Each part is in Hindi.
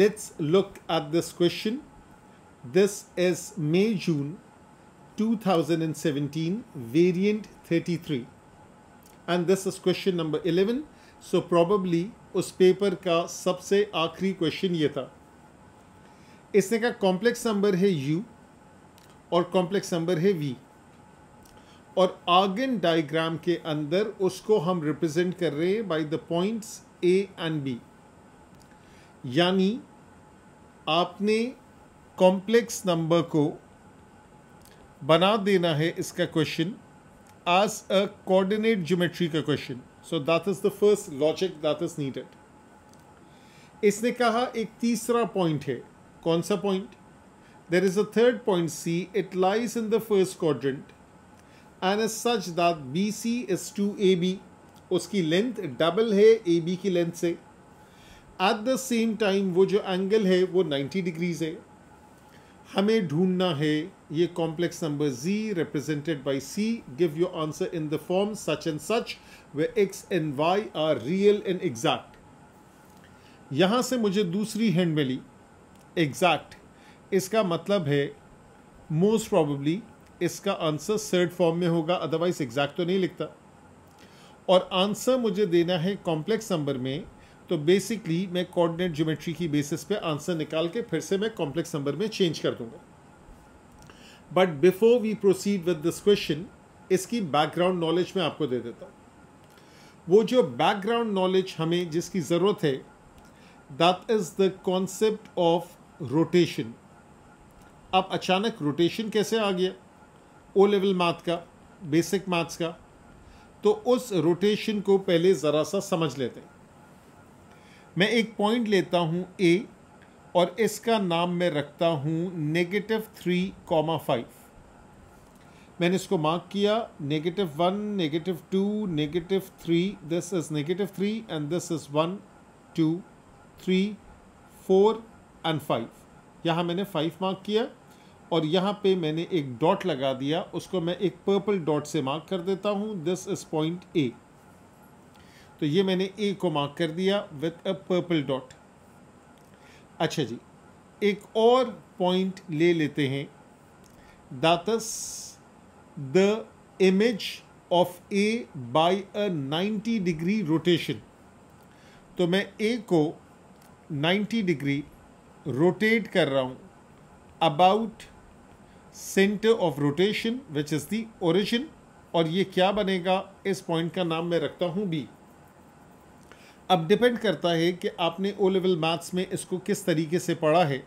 let's look at this question. This is May June 2017 variant 33 and this is question number 11 so so probably उस पेपर का सबसे आखिरी क्वेश्चन ये था इसने का कॉम्प्लेक्स नंबर है यू और कॉम्प्लेक्स नंबर है वी और आगन डायग्राम के अंदर उसको हम रिप्रेजेंट कर रहे हैं by the points A and B यानी आपने कॉम्प्लेक्स नंबर को बना देना है इसका question as a coordinate geometry का question so that is the first logic that is needed इसने कहा एक तीसरा पॉइंट है कौन सा point there is a third point C it lies in the first quadrant and as such that B C is two A B उसकी लेंथ डबल है ए बी की लेंथ से एट द सेम टाइम वो जो एंगल है वो 90 डिग्रीज है हमें ढूंढना है ये complex number z represented by c give your answer in the form such and such where x and y are real and exact यहाँ से मुझे दूसरी हैंड मिली एग्जैक्ट इसका मतलब है मोस्ट प्रॉबली इसका आंसर सर्ड फॉर्म में होगा अदरवाइज एग्जैक्ट तो नहीं लिखता और आंसर मुझे देना है कॉम्प्लेक्स नंबर में तो बेसिकली मैं कोऑर्डिनेट ज्योमेट्री की बेसिस पे आंसर निकाल के फिर से मैं कॉम्प्लेक्स नंबर में चेंज कर दूंगा but before we proceed with this question इसकी बैकग्राउंड नॉलेज मैं आपको दे देता हूँ वो जो बैकग्राउंड नॉलेज हमें जिसकी ज़रूरत है that is the concept of rotation अब अचानक रोटेशन कैसे आ गया ओ लेवल मैथ का बेसिक मैथ्स का तो उस रोटेशन को पहले ज़रा सा समझ लेते हैं मैं एक पॉइंट लेता हूँ ए और इसका नाम मैं रखता हूँ नेगेटिव थ्री कॉमा फाइव मैंने इसको मार्क किया negative one negative two negative three this is negative three and this is one two three four and five यहाँ मैंने फाइव मार्क किया और यहाँ पे मैंने एक डॉट लगा दिया उसको मैं एक पर्पल डॉट से मार्क कर देता हूँ दिस इज़ पॉइंट ए तो ये मैंने ए को मार्क कर दिया विथ अ पर्पल डॉट अच्छा जी एक और पॉइंट ले लेते हैं that's the image of A by a 90 degree rotation तो मैं ए को 90 डिग्री रोटेट कर रहा हूँ about centre of rotation which is the origin और ये क्या बनेगा इस पॉइंट का नाम मैं रखता हूँ बी अब डिपेंड करता है कि आपने ओ लेवल मैथ्स में इसको किस तरीके से पढ़ा है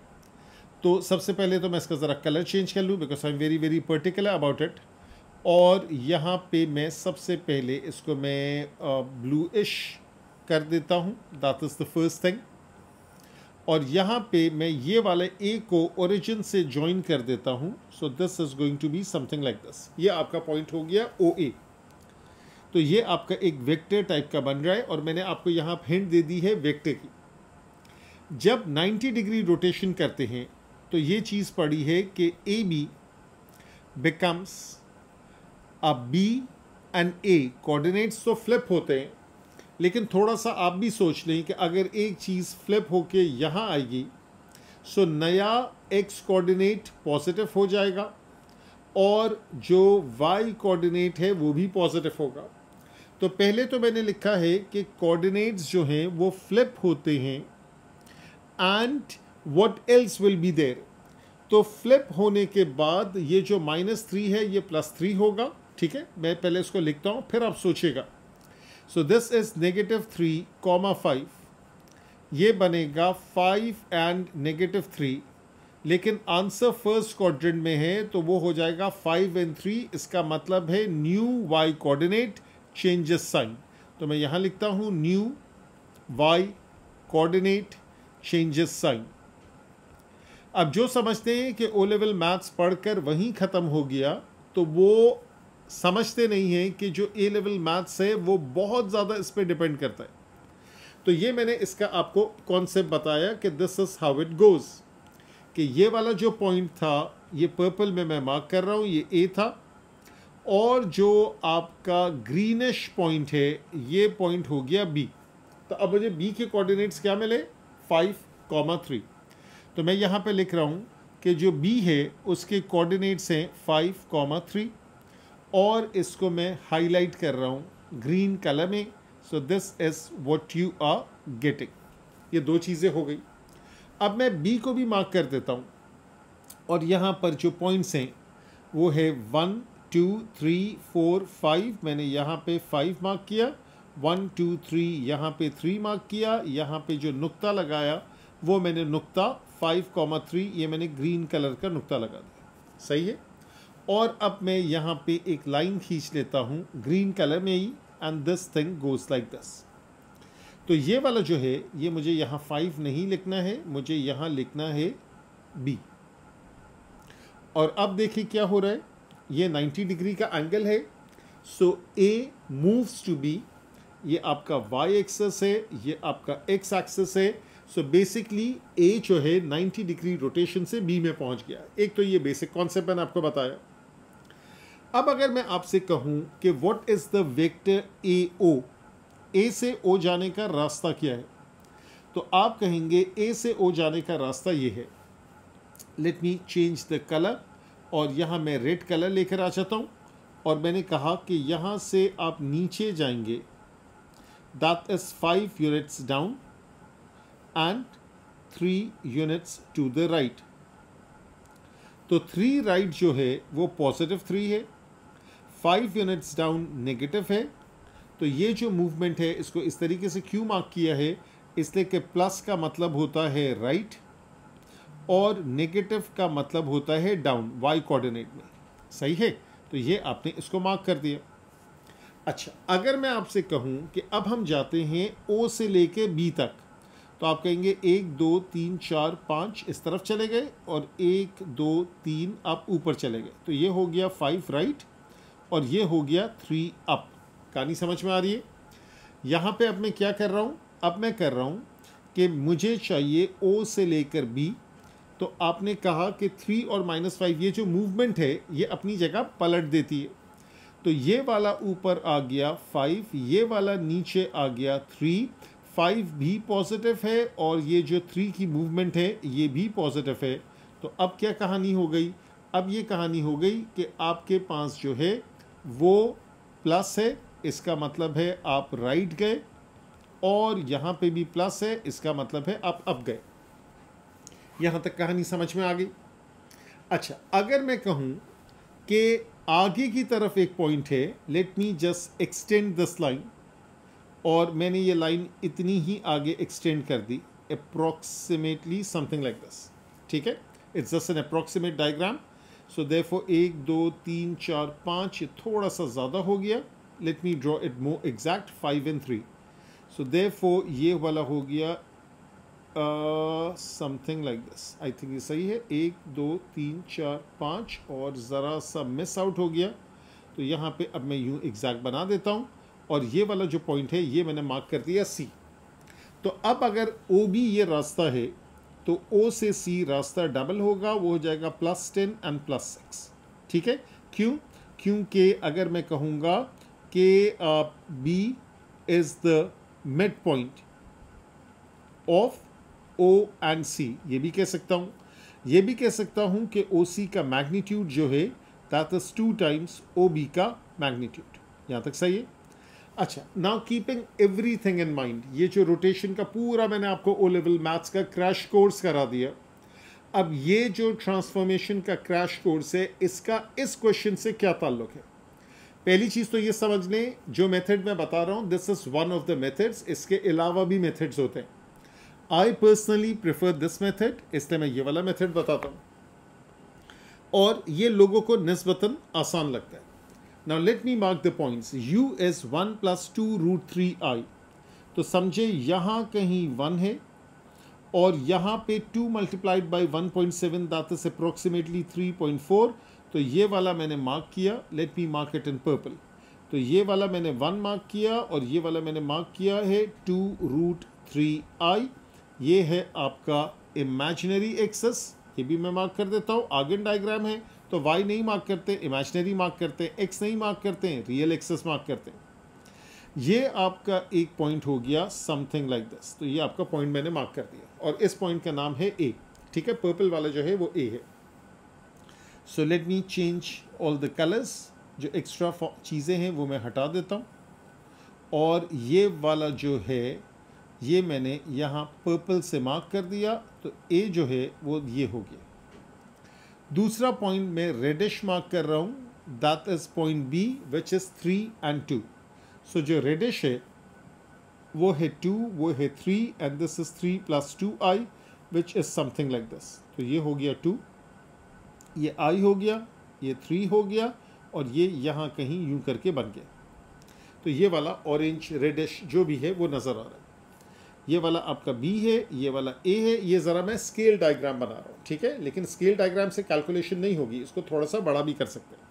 तो सबसे पहले तो मैं इसका ज़रा कलर चेंज कर लूँ because I am very very particular about it और यहाँ पे मैं सबसे पहले इसको मैं ब्लूइश कर देता हूँ that is the first thing और यहाँ पे मैं ये वाले ए को ओरिजिन से ज्वाइन कर देता हूँ so this is going to be something like this ये आपका पॉइंट हो गया ओ ए तो ये आपका एक वेक्टर टाइप का बन रहा है और मैंने आपको यहाँ हिंट दे दी है वेक्टर की जब 90 डिग्री रोटेशन करते हैं तो ये चीज़ पड़ी है कि A B becomes a B and A coordinates तो फ्लिप होते हैं लेकिन थोड़ा सा आप भी सोच लें कि अगर एक चीज़ फ्लिप होके यहाँ आएगी सो नया एक्स कोऑर्डिनेट पॉजिटिव हो जाएगा और जो वाई कोऑर्डिनेट है वो भी पॉजिटिव होगा तो पहले तो मैंने लिखा है कि कोऑर्डिनेट्स जो हैं वो फ्लिप होते हैं and what else will be there तो फ्लिप होने के बाद ये जो माइनस थ्री है ये प्लस थ्री होगा ठीक है मैं पहले इसको लिखता हूँ फिर आप सोचेगा so this is negative three comma five ये बनेगा फाइव एंड नेगेटिव थ्री लेकिन आंसर फर्स्ट क्वाड्रेंट में है तो वो हो जाएगा फाइव एंड थ्री इसका मतलब है new Y coordinate changes sign तो मैं यहाँ लिखता हूँ new Y coordinate changes sign अब जो समझते हैं कि ओ लेवल मैथ्स पढ़कर वहीं ख़त्म हो गया तो वो समझते नहीं हैं कि जो ए लेवल मैथ्स है वो बहुत ज़्यादा इस पर डिपेंड करता है तो ये मैंने इसका आपको कॉन्सेप्ट बताया कि this is how it goes कि ये वाला जो पॉइंट था ये पर्पल में मैं मार्क कर रहा हूँ ये ए था और जो आपका ग्रीनिश पॉइंट है ये पॉइंट हो गया बी तो अब मुझे बी के कोऑर्डिनेट्स क्या मिले फाइव कॉमा थ्री तो मैं यहाँ पे लिख रहा हूँ कि जो बी है उसके कोऑर्डिनेट्स हैं फाइव कॉमा थ्री और इसको मैं हाईलाइट कर रहा हूँ ग्रीन कलर में so this is what you are getting ये दो चीज़ें हो गई अब मैं बी को भी मार्क कर देता हूँ और यहाँ पर जो पॉइंट्स हैं वो है one two three four five मैंने यहाँ पे फाइव मार्क किया वन टू थ्री यहाँ पे थ्री मार्क किया यहाँ पे जो नुक्ता लगाया वो मैंने नुक्ता फाइव कॉमा थ्री ये मैंने ग्रीन कलर का नुक्ता लगा दिया सही है और अब मैं यहाँ पे एक लाइन खींच लेता हूँ ग्रीन कलर में ही and this thing goes like this तो ये वाला जो है ये मुझे यहाँ फाइव नहीं लिखना है मुझे यहाँ लिखना है बी और अब देखिए क्या हो रहा है ये 90 डिग्री का एंगल है so A moves to B ये आपका वाई एक्सेस है ये आपका एक्स एक्सेस है सो बेसिकली ए जो है 90 डिग्री रोटेशन से बी में पहुंच गया एक तो ये बेसिक कॉन्सेप्ट मैंने आपको बताया अब अगर मैं आपसे कहूं कि what is the vector A O A से ओ जाने का रास्ता क्या है तो आप कहेंगे ए से ओ जाने का रास्ता ये है let me change the colour और यहाँ मैं रेड कलर लेकर आ जाता हूँ और मैंने कहा कि यहाँ से आप नीचे जाएंगे that is five units down and three units to the right तो थ्री राइट जो है वो पॉजिटिव थ्री है फाइव यूनिट्स डाउन नेगेटिव है तो ये जो मूवमेंट है इसको इस तरीके से क्यों मार्क किया है इसलिए कि प्लस का मतलब होता है राइट right, और नेगेटिव का मतलब होता है डाउन वाई कोऑर्डिनेट में सही है तो ये आपने इसको मार्क कर दिया अच्छा अगर मैं आपसे कहूँ कि अब हम जाते हैं ओ से लेके बी तक तो आप कहेंगे एक दो तीन चार पाँच इस तरफ चले गए और एक दो तीन आप ऊपर चले गए तो ये हो गया फाइव राइट और ये हो गया थ्री अप कहानी समझ में आ रही है यहाँ पे अब मैं क्या कर रहा हूँ अब मैं कर रहा हूँ कि मुझे चाहिए ओ से लेकर बी तो आपने कहा कि थ्री और माइनस फाइव ये जो मूवमेंट है ये अपनी जगह पलट देती है तो ये वाला ऊपर आ गया फाइव ये वाला नीचे आ गया थ्री फाइव भी पॉजिटिव है और ये जो थ्री की मूवमेंट है ये भी पॉजिटिव है तो अब क्या कहानी हो गई अब ये कहानी हो गई कि आपके पास जो है वो प्लस है इसका मतलब है आप राइट गए और यहाँ पे भी प्लस है इसका मतलब है आप अप गए यहाँ तक कहानी समझ में आ गई अच्छा अगर मैं कहूँ कि आगे की तरफ एक पॉइंट है let me just extend this line और मैंने ये लाइन इतनी ही आगे एक्सटेंड कर दी अप्रोक्सीमेटली समथिंग लाइक दिस ठीक है it's just an approximate diagram so फो एक दो तीन चार पाँच ये थोड़ा सा ज़्यादा हो गया let me draw it more exact five and three so फो ये वाला हो गया something like this I think ये सही है एक दो तीन चार पाँच और ज़रा सा मिस आउट हो गया तो यहाँ पे अब मैं यूँ एग्जैक्ट बना देता हूँ और ये वाला जो पॉइंट है ये मैंने मार्क कर दिया सी तो अब अगर ओ बी ये रास्ता है तो ओ से सी रास्ता डबल होगा वो हो जाएगा plus ten and plus six ठीक है क्यों क्योंकि अगर मैं कहूँगा कि B is the mid point of O and C ये भी कह सकता हूँ ये भी कह सकता हूँ कि ओ सी का मैग्नीट्यूड जो है that is two times O B का मैग्नीट्यूड यहाँ तक सही है अच्छा now keeping everything in mind ये जो रोटेशन का पूरा मैंने आपको ओ लेवल मैथ्स का क्रैश कोर्स करा दिया अब ये जो ट्रांसफॉर्मेशन का क्रैश कोर्स है इसका इस क्वेश्चन से क्या ताल्लुक है पहली चीज़ तो ये समझ लें जो मेथड मैं बता रहा हूँ this is one of the methods इसके अलावा भी मेथड्स होते हैं I personally prefer this method इसलिए मैं ये वाला मेथड बताता हूँ और ये लोगों को नस्बता आसान लगता है now let me mark the points U as one plus two root three i तो समझे यहाँ कहीं वन है और यहाँ पे two multiplied by one point seven that is approximately three point four तो ये वाला मैंने मार्क किया let me mark it in purple तो ये वाला मैंने वन मार्क किया और ये वाला मैंने मार्क किया है टू रूट थ्री आई ये है आपका इमेजिनरी एक्सेस ये भी मैं मार्क कर देता हूँ आगे डायग्राम है तो वाई नहीं मार्क करते इमेजिनरी मार्क करते एक्स नहीं मार्क करते रियल एक्सेस मार्क करते ये आपका एक पॉइंट हो गया समथिंग लाइक दिस तो ये आपका पॉइंट मैंने मार्क कर दिया और इस पॉइंट का नाम है ए ठीक है पर्पल वाला जो है वो ए है so let me change all the colours जो एक्स्ट्रा चीज़ें हैं वो मैं हटा देता हूँ और ये वाला जो है ये मैंने यहाँ पर्पल से मार्क कर दिया तो ए जो है वो ये हो गया दूसरा पॉइंट मैं रेडिश मार्क कर रहा हूँ that is point B which is three and two so जो रेडिश है वो है टू वो है three and this is three plus two i which is something like this तो ये हो गया टू ये आई हो गया ये थ्री हो गया और ये यहाँ कहीं यूं करके बन गया तो ये वाला ऑरेंज रेडिश जो भी है वो नज़र आ रहा है ये वाला आपका बी है ये वाला ए है ये ज़रा मैं स्केल डायग्राम बना रहा हूँ ठीक है लेकिन स्केल डायग्राम से कैलकुलेशन नहीं होगी इसको थोड़ा सा बड़ा भी कर सकते हैं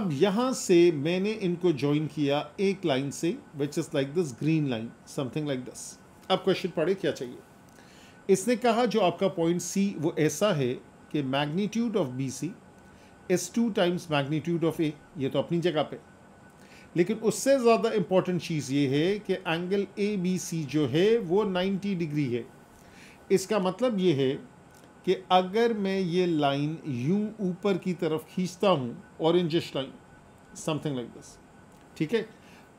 अब यहाँ से मैंने इनको ज्वाइन किया एक लाइन से which is like this green line something like this अब क्वेश्चन पढ़े क्या चाहिए इसने कहा जो आपका पॉइंट सी वो ऐसा है कि magnitude of B C is two times magnitude of A ये तो अपनी जगह पे लेकिन उससे ज़्यादा इम्पॉर्टेंट चीज़ ये है कि एंगल ए बी सी जो है वो 90 डिग्री है इसका मतलब ये है कि अगर मैं ये लाइन यू ऊपर की तरफ खींचता हूँ orangish line something like this ठीक है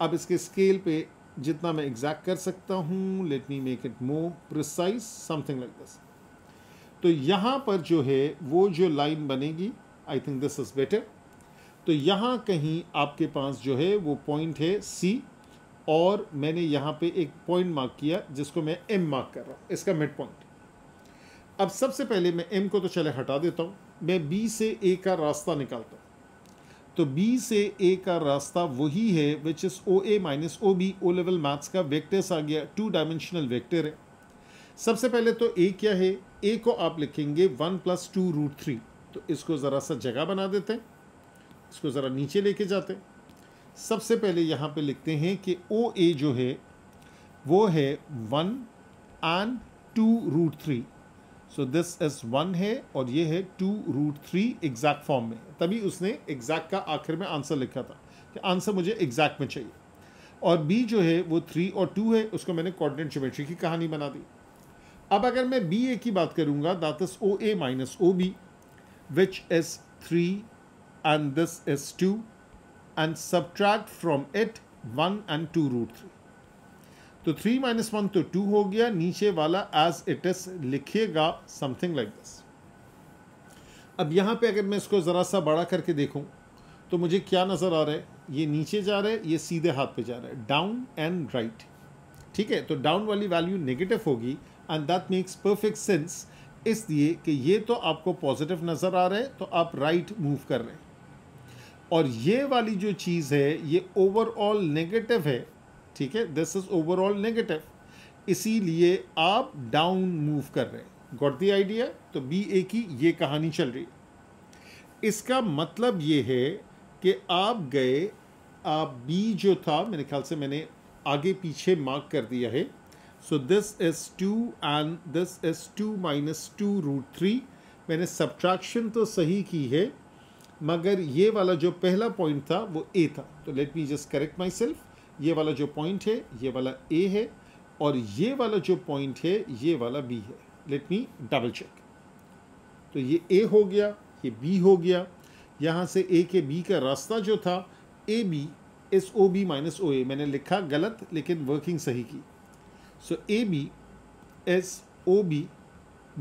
अब इसके स्केल पे जितना मैं एग्जैक्ट कर सकता हूँ let me make it more precise something like this तो यहाँ पर जो है वो जो लाइन बनेगी I think this is better तो यहाँ कहीं आपके पास जो है वो पॉइंट है सी और मैंने यहाँ पे एक पॉइंट मार्क किया जिसको मैं एम मार्क कर रहा हूँ इसका मिड पॉइंट अब सबसे पहले मैं एम को तो चले हटा देता हूँ मैं बी से ए का रास्ता निकालता हूँ तो बी से ए का रास्ता वही है which is O A minus O B O level maths का वेक्टर्स आ गया टू डायमेंशनल वेक्टर है सबसे पहले तो ए क्या है ए को आप लिखेंगे one plus two root three तो इसको ज़रा सा जगह बना देते हैं इसको ज़रा नीचे लेके जाते सबसे पहले यहाँ पे लिखते हैं कि ओ ए जो है वो है one and two root three so this is one है और ये है two root three exact form में तभी उसने एग्जैक्ट का आखिर में आंसर लिखा था कि आंसर मुझे एग्जैक्ट में चाहिए और बी जो है वो थ्री और टू है उसको मैंने कॉर्डिनेट ज्योमेट्री की कहानी बना दी अब अगर मैं बी ए की बात करूँगा that is O A minus O B which is three and this is 2 and subtract from it 1 and 2 root 3 तो थ्री माइनस वन तो टू हो गया नीचे वाला एज इट इज लिखिएगा समथिंग लाइक दिस अब यहाँ पे अगर मैं इसको ज़रा सा बड़ा करके देखूँ तो मुझे क्या नज़र आ रहा है ये नीचे जा रहा है ये सीधे हाथ पे जा रहा है डाउन एंड राइट ठीक है तो डाउन वाली वैल्यू नेगेटिव होगी and that makes perfect sense इसलिए कि ये तो आपको पॉजिटिव नज़र आ रहा है तो आप राइट right मूव कर रहे हैं और ये वाली जो चीज़ है ये ओवरऑल नेगेटिव है ठीक है दिस इज़ ओवरऑल नेगेटिव इसीलिए आप डाउन मूव कर रहे हैं गॉट दी आइडिया तो बी ए की ये कहानी चल रही है इसका मतलब ये है कि आप गए आप बी जो था मेरे ख्याल से मैंने आगे पीछे मार्क कर दिया है so this is two and this is two minus two root three मैंने सब्ट्रैक्शन तो सही की है मगर ये वाला जो पहला पॉइंट था वो ए था तो let me just correct myself ये वाला जो पॉइंट है ये वाला ए है और ये वाला जो पॉइंट है ये वाला बी है लेट मी डबल चेक तो ये ए हो गया ये बी हो गया यहाँ से ए के बी का रास्ता जो था A B is O B minus O A मैंने लिखा गलत लेकिन वर्किंग सही की so A B is O B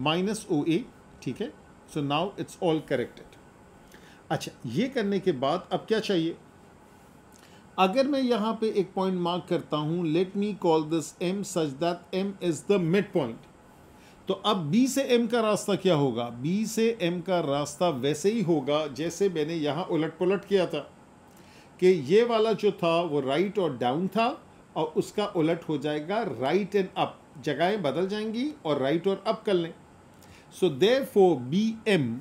minus O A ठीक है so now it's all corrected अच्छा ये करने के बाद अब क्या चाहिए अगर मैं यहाँ पे एक पॉइंट मार्क करता हूँ let me call this M such that M is the mid point तो अब बी से एम का रास्ता क्या होगा बी से एम का रास्ता वैसे ही होगा जैसे मैंने यहाँ उलट पुलट किया था कि ये वाला जो था वो राइट और डाउन था और उसका उलट हो जाएगा राइट एंड अप जगहें बदल जाएंगी और राइट और अप कर लें सो दे फो बी एम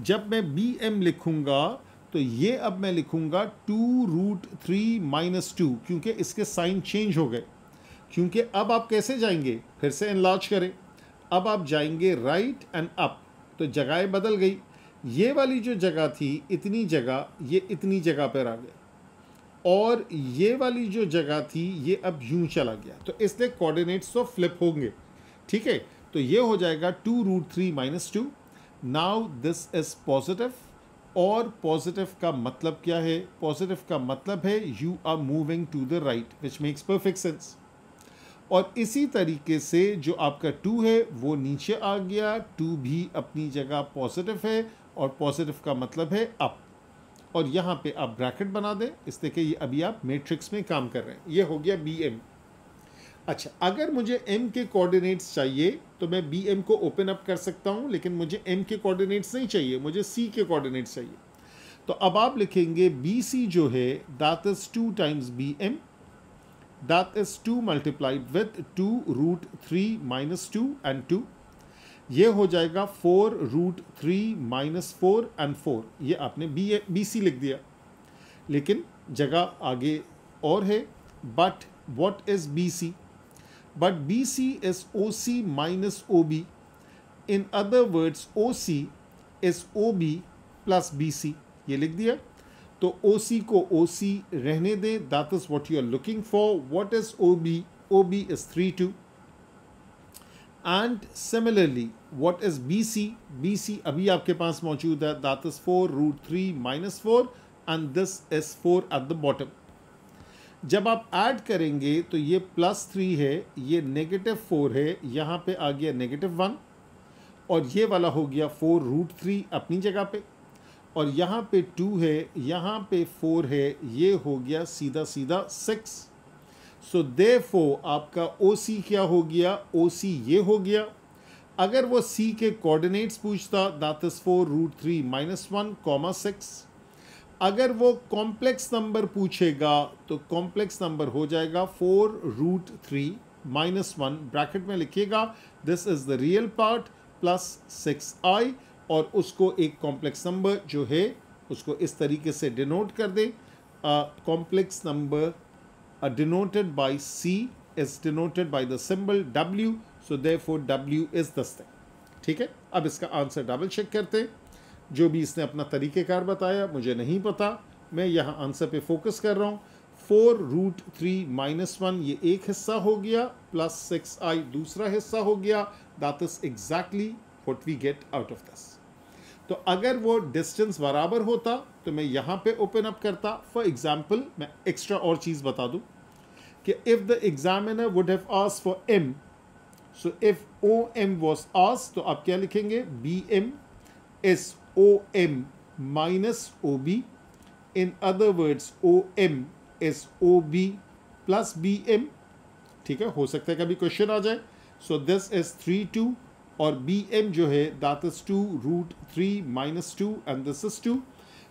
जब मैं बी एम लिखूँगा तो ये अब मैं लिखूँगा two root three minus two क्योंकि इसके साइन चेंज हो गए क्योंकि अब आप कैसे जाएंगे फिर से इनलाज करें अब आप जाएंगे राइट एंड अप तो जगह बदल गई ये वाली जो जगह थी इतनी जगह ये इतनी जगह पर आ गए और ये वाली जो जगह थी ये अब यूं चला गया तो इसलिए कोऑर्डिनेट्स तो फ्लिप होंगे ठीक है तो ये हो जाएगा two root three minus two now this is positive और पॉजिटिव का मतलब क्या है पॉजिटिव का मतलब है you are moving to the right which makes perfect sense और इसी तरीके से जो आपका टू है वो नीचे आ गया टू भी अपनी जगह पॉजिटिव है और पॉजिटिव का मतलब है अप और यहाँ पे आप ब्रैकेट बना दें इस तरीके ये अभी आप मैट्रिक्स में काम कर रहे हैं ये हो गया बी एम अच्छा अगर मुझे एम के कोऑर्डिनेट्स चाहिए तो मैं बी एम को ओपन अप कर सकता हूँ लेकिन मुझे एम के कोऑर्डिनेट्स नहीं चाहिए मुझे सी के कोऑर्डिनेट्स चाहिए तो अब आप लिखेंगे बी सी जो है that is two times B M that is two multiplied with two root three minus two and two ये हो जाएगा four root three minus four and four ये आपने बी ए बी सी लिख दिया लेकिन जगह आगे और है but what is B C but BC is OC minus OB. In other words, OC is OB plus BC. ये लिख दिया तो ओ सी को ओ सी रहने दे that is what you are looking for what is O B is three two and similarly what is B C B C अभी आपके पास मौजूद है that is four root three minus four and this is four at the bottom जब आप ऐड करेंगे तो ये प्लस थ्री है ये नेगेटिव फोर है यहाँ पे आ गया नेगेटिव वन और ये वाला हो गया फोर रूट थ्री अपनी जगह पे और यहाँ पे टू है यहाँ पे फोर है ये हो गया सीधा सीधा सिक्स सो दे फो आपका ओ सी क्या हो गया ओ सी ये हो गया अगर वो सी के कोऑर्डिनेट्स पूछता that is four root three minus one comma six अगर वो कॉम्प्लेक्स नंबर पूछेगा तो कॉम्प्लेक्स नंबर हो जाएगा four root three minus one bracket में लिखिएगा this is the real part plus six i और उसको एक कॉम्प्लेक्स नंबर जो है उसको इस तरीके से डिनोट कर दें complex number denoted by C is denoted by the symbol W so therefore W is this ठीक है अब इसका आंसर डबल चेक करते हैं जो भी इसने अपना तरीक़ेकार बताया मुझे नहीं पता मैं यहाँ आंसर पे फोकस कर रहा हूँ four root three minus one ये एक हिस्सा हो गया प्लस सिक्स आई दूसरा हिस्सा हो गया that is exactly what we get out of this तो अगर वो डिस्टेंस बराबर होता तो मैं यहाँ पे ओपन अप करता फॉर एग्जाम्पल मैं एक्स्ट्रा और चीज़ बता दूँ कि if the examiner would have us for am so if O M was आस तो आप क्या लिखेंगे B M S O O M minus be in other words O M words, O B plus B M ठीक है हो सकता है कभी क्वेश्चन आ जाए सो दिस इज थ्री टू और बी एम जो है that is two root three minus two and this is two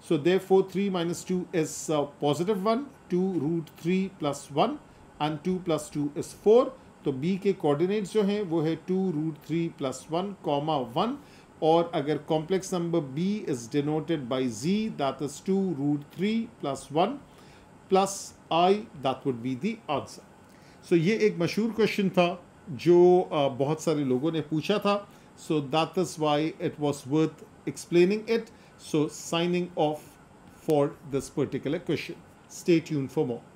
so there four three minus two is positive one two root three plus one and two plus two is four तो बी के कोऑर्डिनेट्स जो हैं वो है two root three plus one comma one और अगर complex number B is denoted by G that is two root three plus one plus i that would be the answer so ये एक मशहूर क्वेश्चन था जो बहुत सारे लोगों ने पूछा था so that is why it was worth explaining it so signing off for this particular question stay यून फॉर मोर